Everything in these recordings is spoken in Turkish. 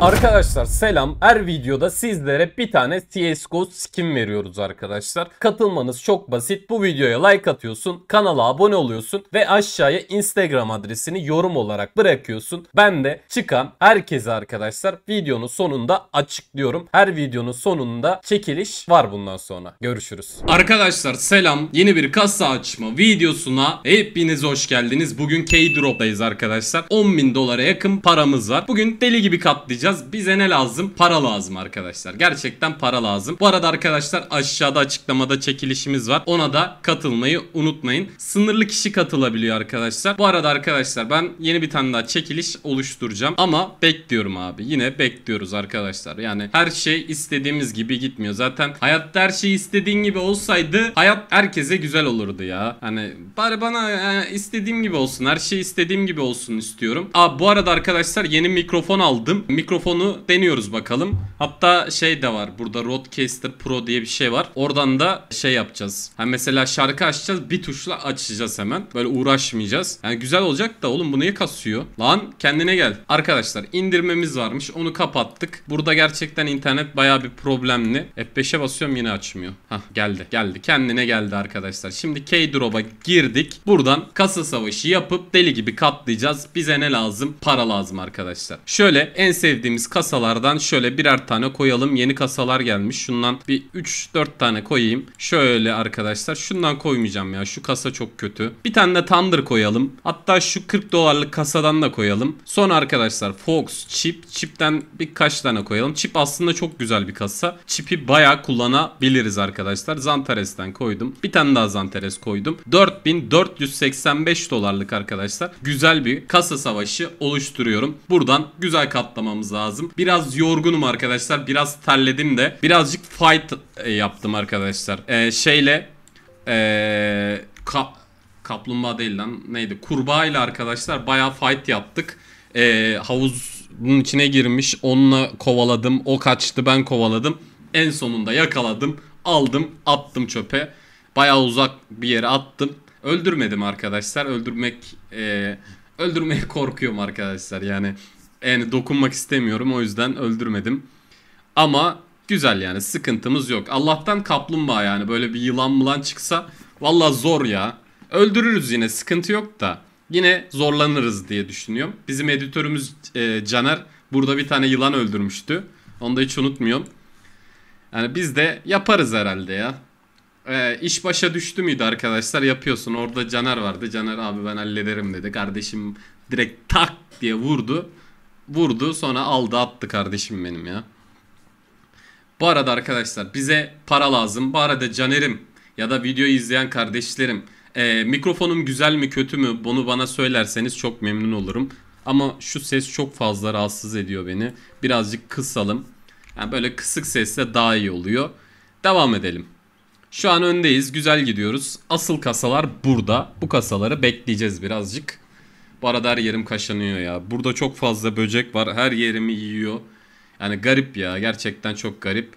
Arkadaşlar selam. Her videoda sizlere bir tane CSGO skin veriyoruz arkadaşlar. Katılmanız çok basit. Bu videoya like atıyorsun, kanala abone oluyorsun ve aşağıya Instagram adresini yorum olarak bırakıyorsun. Ben de çıkan herkese arkadaşlar videonun sonunda açıklıyorum. Her videonun sonunda çekiliş var bundan sonra. Görüşürüz. Arkadaşlar selam. Yeni bir kasa açma videosuna hepiniz hoş geldiniz. Bugün K-Drop'dayız arkadaşlar. 10.000 dolara yakın paramız var. Bugün deli gibi katlayacağız oynayacağız. Bize ne lazım? Para lazım arkadaşlar. Gerçekten para lazım. Bu arada arkadaşlar aşağıda açıklamada çekilişimiz var. Ona da katılmayı unutmayın. Sınırlı kişi katılabiliyor arkadaşlar. Bu arada arkadaşlar ben yeni bir tane daha çekiliş oluşturacağım. Ama bekliyorum abi. Yine bekliyoruz arkadaşlar. Yani her şey istediğimiz gibi gitmiyor. Zaten hayatta her şey istediğin gibi olsaydı hayat herkese güzel olurdu ya. Hani bari bana yani e, istediğim gibi olsun. Her şey istediğim gibi olsun istiyorum. Aa bu arada arkadaşlar yeni mikrofon aldım. Mikrofon mikrofonu deniyoruz bakalım. Hatta şey de var burada Rodecaster Pro diye bir şey var. Oradan da şey yapacağız. Ha mesela şarkı açacağız bir tuşla açacağız hemen. Böyle uğraşmayacağız. Yani güzel olacak da oğlum bu neyi kasıyor? Lan kendine gel. Arkadaşlar indirmemiz varmış onu kapattık. Burada gerçekten internet baya bir problemli. F5'e basıyorum yine açmıyor. Hah geldi geldi kendine geldi arkadaşlar. Şimdi K-Drop'a girdik. Buradan kasa savaşı yapıp deli gibi katlayacağız. Bize ne lazım? Para lazım arkadaşlar. Şöyle en sevdiğim sevdiğimiz kasalardan şöyle birer tane koyalım. Yeni kasalar gelmiş. Şundan bir 3-4 tane koyayım. Şöyle arkadaşlar. Şundan koymayacağım ya. Şu kasa çok kötü. Bir tane de Thunder koyalım. Hatta şu 40 dolarlık kasadan da koyalım. Son arkadaşlar Fox, Chip. Chip'ten birkaç tane koyalım. Chip aslında çok güzel bir kasa. Chip'i bayağı kullanabiliriz arkadaşlar. Zantares'ten koydum. Bir tane daha Zantares koydum. 4485 dolarlık arkadaşlar. Güzel bir kasa savaşı oluşturuyorum. Buradan güzel katlamamızı lazım. Biraz yorgunum arkadaşlar. Biraz terledim de. Birazcık fight e, yaptım arkadaşlar. Ee, şeyle ee, ka kaplumbağa değil lan. Neydi? Kurbağa ile arkadaşlar baya fight yaptık. Ee, havuz içine girmiş. Onunla kovaladım. O kaçtı ben kovaladım. En sonunda yakaladım. Aldım attım çöpe. baya uzak bir yere attım. Öldürmedim arkadaşlar. Öldürmek e, öldürmeye korkuyorum arkadaşlar. Yani yani dokunmak istemiyorum o yüzden öldürmedim. Ama güzel yani sıkıntımız yok. Allah'tan kaplumbağa yani böyle bir yılan mılan çıksa valla zor ya. Öldürürüz yine sıkıntı yok da yine zorlanırız diye düşünüyorum. Bizim editörümüz e, Caner burada bir tane yılan öldürmüştü. Onu da hiç unutmuyorum. Yani biz de yaparız herhalde ya. E, iş başa düştü müydü arkadaşlar yapıyorsun. Orada Caner vardı. Caner abi ben hallederim dedi. Kardeşim direkt tak diye vurdu vurdu sonra aldı attı kardeşim benim ya. Bu arada arkadaşlar bize para lazım. Bu arada canerim ya da videoyu izleyen kardeşlerim e, mikrofonum güzel mi kötü mü bunu bana söylerseniz çok memnun olurum. Ama şu ses çok fazla rahatsız ediyor beni. Birazcık kısalım. Yani böyle kısık sesle daha iyi oluyor. Devam edelim. Şu an öndeyiz. Güzel gidiyoruz. Asıl kasalar burada. Bu kasaları bekleyeceğiz birazcık. Bu arada her yerim kaşınıyor ya. Burada çok fazla böcek var. Her yerimi yiyor. Yani garip ya. Gerçekten çok garip.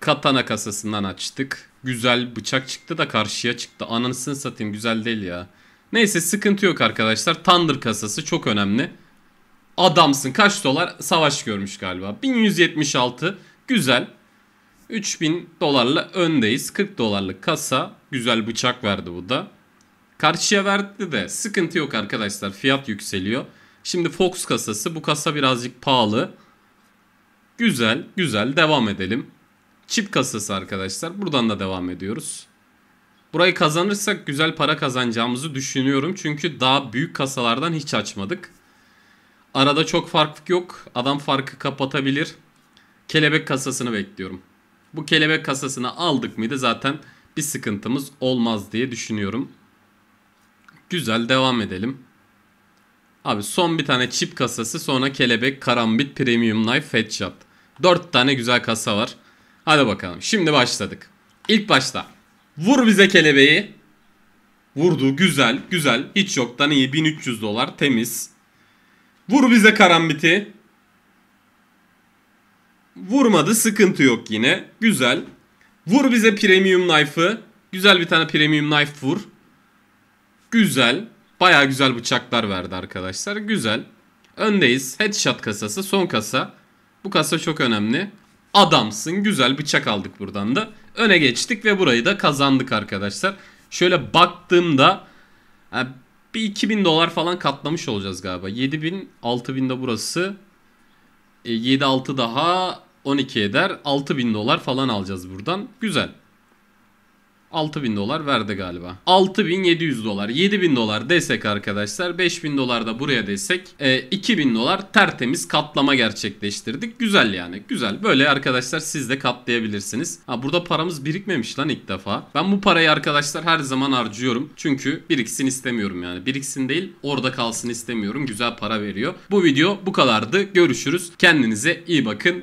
Katana kasasından açtık. Güzel bıçak çıktı da karşıya çıktı. Anasını satayım güzel değil ya. Neyse sıkıntı yok arkadaşlar. Thunder kasası çok önemli. Adamsın. Kaç dolar savaş görmüş galiba. 1176. Güzel. 3000 dolarla öndeyiz. 40 dolarlık kasa. Güzel bıçak verdi bu da. Karşıya verdi de sıkıntı yok arkadaşlar. Fiyat yükseliyor. Şimdi Fox kasası. Bu kasa birazcık pahalı. Güzel güzel devam edelim. Çip kasası arkadaşlar. Buradan da devam ediyoruz. Burayı kazanırsak güzel para kazanacağımızı düşünüyorum. Çünkü daha büyük kasalardan hiç açmadık. Arada çok fark yok. Adam farkı kapatabilir. Kelebek kasasını bekliyorum. Bu kelebek kasasını aldık mıydı zaten bir sıkıntımız olmaz diye düşünüyorum. Güzel devam edelim. Abi son bir tane çip kasası sonra kelebek, karambit, premium knife, headshot. 4 tane güzel kasa var. Hadi bakalım şimdi başladık. İlk başta vur bize kelebeği. Vurdu güzel güzel hiç yoktan iyi 1300 dolar temiz. Vur bize karambiti. Vurmadı sıkıntı yok yine güzel. Vur bize premium knife'ı. Güzel bir tane premium knife vur. Güzel. Baya güzel bıçaklar verdi arkadaşlar. Güzel. Öndeyiz. Headshot kasası. Son kasa. Bu kasa çok önemli. Adamsın. Güzel bıçak aldık buradan da. Öne geçtik ve burayı da kazandık arkadaşlar. Şöyle baktığımda yani bir 2000 dolar falan katlamış olacağız galiba. 7000, 6000 de burası. 7-6 e, daha 12 eder. 6000 dolar falan alacağız buradan. Güzel. 6000 dolar verdi galiba. 6700 dolar, 7000 dolar desek arkadaşlar, 5000 dolar da buraya desek, e, 2000 dolar tertemiz katlama gerçekleştirdik. Güzel yani, güzel. Böyle arkadaşlar siz de katlayabilirsiniz. Ha burada paramız birikmemiş lan ilk defa. Ben bu parayı arkadaşlar her zaman harcıyorum. Çünkü biriksin istemiyorum yani. Biriksin değil, orada kalsın istemiyorum. Güzel para veriyor. Bu video bu kadardı. Görüşürüz. Kendinize iyi bakın.